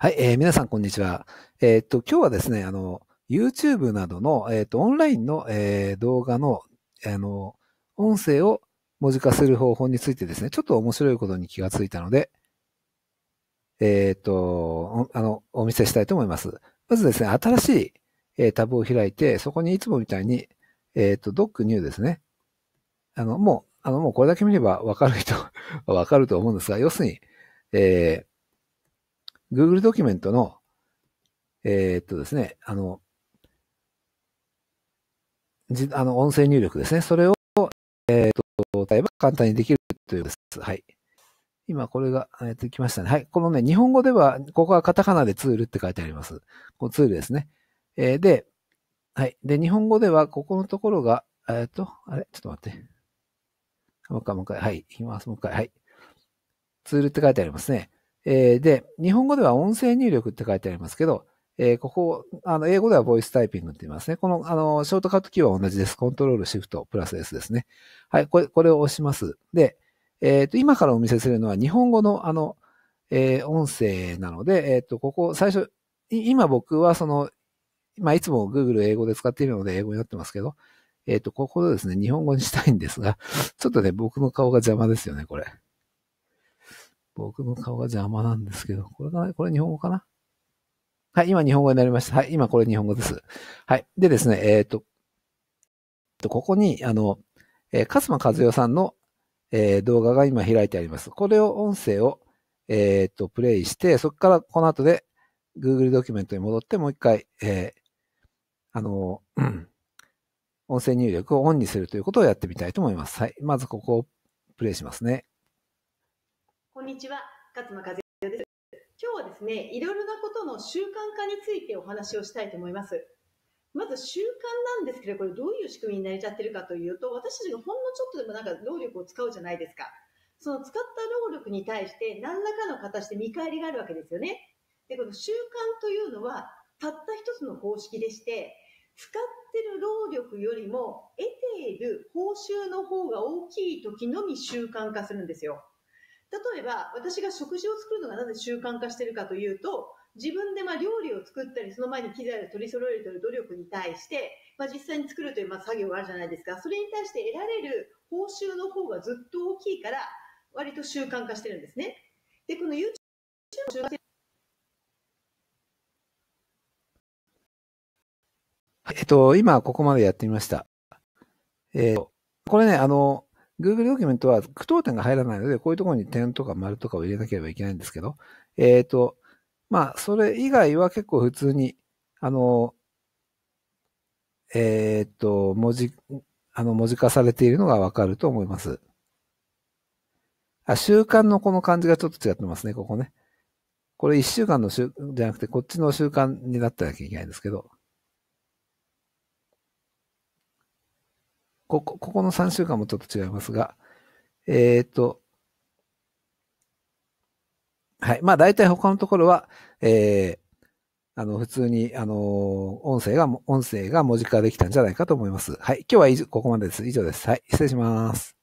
はい、えー、皆さんこんにちは。えー、っと、今日はですね、あの、YouTube などの、えー、っと、オンラインの、えー、動画の、あの、音声を文字化する方法についてですね、ちょっと面白いことに気がついたので、えっと、あの、お見せしたいと思います。まずですね、新しい、えタブを開いて、そこにいつもみたいに、えっと、Doc New ですね。あの、もう、あの、もうこれだけ見ればわかる人はわかると思うんですが、要するに、え Google ドキュメントの、えー、っとですね、あの、じあの音声入力ですね。それを、えー、っと、例えば簡単にできるというです。はい。今これが、えー、っと、きましたね。はい。このね、日本語では、ここはカタカナでツールって書いてあります。このツールですね。えー、で、はい。で、日本語では、ここのところが、えっと、あれちょっと待って。もう一回、もう一回。はい。いきます。もう一回。はい。ツールって書いてありますね。えー、で、日本語では音声入力って書いてありますけど、えー、ここ、あの、英語ではボイスタイピングって言いますね。この、あの、ショートカットキーは同じです。コントロールシフトプラス S ですね。はい、これ、これを押します。で、えっ、ー、と、今からお見せするのは日本語の、あの、えー、音声なので、えっ、ー、と、ここ、最初、今僕はその、まあ、いつも Google 英語で使っているので英語になってますけど、えっ、と、ここでですね、日本語にしたいんですが、ちょっとね、僕の顔が邪魔ですよね、これ。僕の顔が邪魔なんですけど、これかなこれ日本語かなはい、今日本語になりました。はい、今これ日本語です。はい。でですね、えっ、と、ここに、あの、えー、かすまかさんの、えー、動画が今開いてあります。これを、音声を、えっ、と、プレイして、そこからこの後で Google ドキュメントに戻ってもう一回、えー、あの、うん、音声入力をオンにするということをやってみたいと思います。はい。まずここをプレイしますね。にちは、勝間和代です。今日はですね、いろいろなことの習慣化についてお話をしたいと思います。まず習慣なんですけど、これどういう仕組みになれちゃってるかというと、私たちがほんのちょっとでもなんか労力を使うじゃないですか。その使った労力に対して何らかの形で見返りがあるわけですよね。で、この習慣というのは、たった一つの方式でして、使ってる労力よりも得ている報酬の方が大きい時のみ習慣化するんですよ。例えば、私が食事を作るのがなぜ習慣化してるかというと、自分でまあ料理を作ったり、その前に機材を取り揃えるという努力に対して、まあ実際に作るというまあ作業があるじゃないですか、それに対して得られる報酬の方がずっと大きいから、割と習慣化してるんですね。で、この YouTube の習慣えっと、今ここまでやってみました。えっ、ー、と、これね、あの、Google ドキュメントは句読点が入らないので、こういうところに点とか丸とかを入れなければいけないんですけど、えっ、ー、と、まあ、それ以外は結構普通に、あの、えっ、ー、と、文字、あの、文字化されているのがわかると思います。あ、習慣のこの感じがちょっと違ってますね、ここね。これ一週間の週、じゃなくて、こっちの習慣になってなきゃいけないんですけど。ここ、ここの3週間もちょっと違いますが、えー、っと、はい。まあ、大体他のところは、えー、あの、普通に、あのー、音声が、音声が文字化できたんじゃないかと思います。はい。今日はここまでです。以上です。はい。失礼します。